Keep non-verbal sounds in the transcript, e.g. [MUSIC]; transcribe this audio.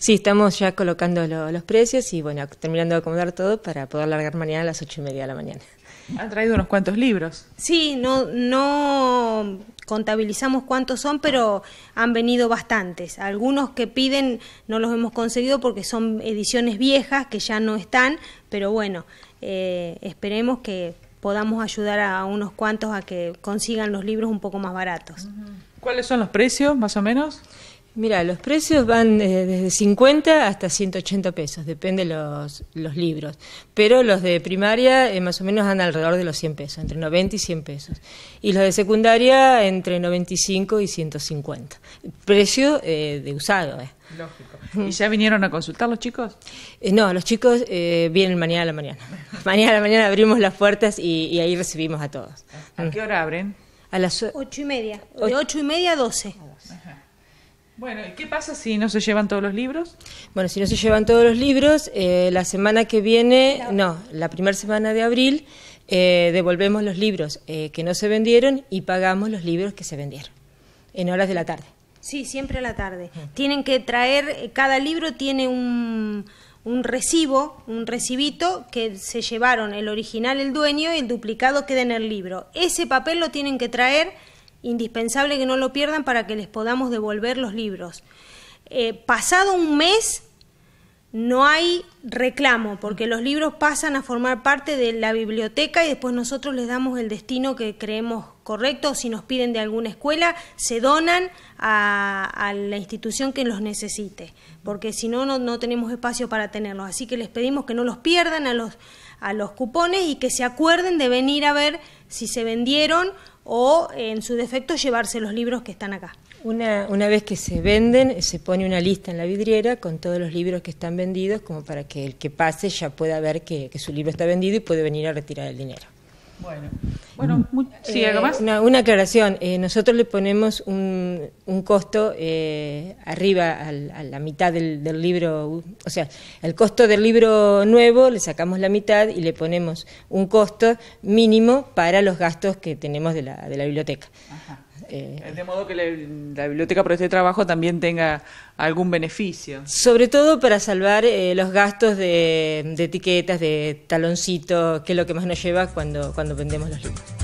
Sí, estamos ya colocando los precios y bueno, terminando de acomodar todo para poder largar mañana a las ocho y media de la mañana. Han traído unos cuantos libros. Sí, no, contabilizamos cuántos son, pero han venido bastantes. Algunos que piden no los hemos conseguido porque son ediciones viejas que ya no están, pero bueno, eh, esperemos que podamos ayudar a unos cuantos a que consigan los libros un poco más baratos. ¿Cuáles son los precios, más o menos? Mira, los precios van eh, desde 50 hasta 180 pesos, depende los, los libros. Pero los de primaria eh, más o menos andan alrededor de los 100 pesos, entre 90 y 100 pesos. Y los de secundaria entre 95 y 150. Precio eh, de usado, ¿eh? Lógico. ¿Y ya vinieron a consultar los chicos? Eh, no, los chicos vienen mañana a la mañana. [LAUGHS] Mañana a la mañana abrimos las puertas y, ahí recibimos a todos. ¿A qué hora abren? A las ocho y media. De 8 y media a doce. Bueno, qué pasa si no se llevan todos los libros? Bueno, si no se llevan todos los libros, eh, la semana que viene, no, la primera semana de abril, eh, devolvemos los libros eh, que no se vendieron y pagamos los libros que se vendieron en horas de la tarde. Sí, siempre a la tarde. Tienen que traer, cada libro tiene un, un recibo, un recibito que se llevaron el original el dueño y el duplicado queda en el libro. Ese papel lo tienen que traer indispensable que no lo pierdan para que les podamos devolver los libros. Eh, pasado un mes no hay reclamo, porque los libros pasan a formar parte de la biblioteca y después nosotros les damos el destino que creemos correcto, si nos piden de alguna escuela, se donan a, la institución que los necesite, porque si no, no tenemos espacio para tenerlos. Así que les pedimos que no los pierdan a los, a los cupones y que se acuerden de venir a ver si se vendieron o en su defecto llevarse los libros que están acá. Una, vez que se venden, se pone una lista en la vidriera con todos los libros que están vendidos, como para que el que pase ya pueda ver que, su libro está vendido y puede venir a retirar el dinero. Bueno, bueno eh, una, aclaración. Eh, nosotros le ponemos un, costo eh, arriba a la mitad del, libro, o sea, el costo del libro nuevo le sacamos la mitad y le ponemos un costo mínimo para los gastos que tenemos de la, de la biblioteca. Ajá. Eh, de modo que la, biblioteca por este trabajo también tenga algún beneficio. Sobre todo para salvar eh, los gastos de, etiquetas, de taloncito, que es lo que más nos lleva cuando, cuando vendemos los libros.